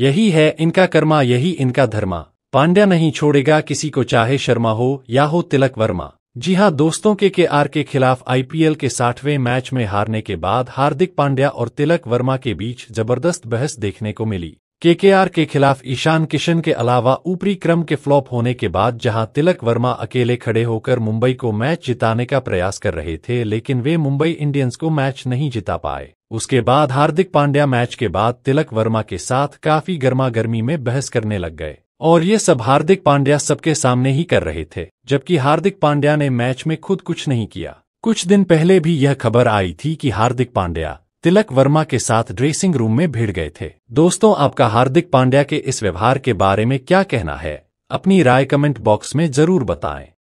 यही है इनका कर्मा यही इनका धर्मा पांड्या नहीं छोड़ेगा किसी को चाहे शर्मा हो या हो तिलक वर्मा जी हां दोस्तों के के आर के खिलाफ आईपीएल के साठवें मैच में हारने के बाद हार्दिक पांड्या और तिलक वर्मा के बीच जबरदस्त बहस देखने को मिली के के आर के खिलाफ ईशान किशन के अलावा ऊपरी क्रम के फ्लॉप होने के बाद जहां तिलक वर्मा अकेले खड़े होकर मुंबई को मैच जिताने का प्रयास कर रहे थे लेकिन वे मुंबई इंडियंस को मैच नहीं जिता पाए उसके बाद हार्दिक पांड्या मैच के बाद तिलक वर्मा के साथ काफी गर्मा गर्मी में बहस करने लग गए और ये सब हार्दिक पांड्या सबके सामने ही कर रहे थे जबकि हार्दिक पांड्या ने मैच में खुद कुछ नहीं किया कुछ दिन पहले भी यह खबर आई थी कि हार्दिक पांड्या तिलक वर्मा के साथ ड्रेसिंग रूम में भिड़ गए थे दोस्तों आपका हार्दिक पांड्या के इस व्यवहार के बारे में क्या कहना है अपनी राय कमेंट बॉक्स में जरूर बताएं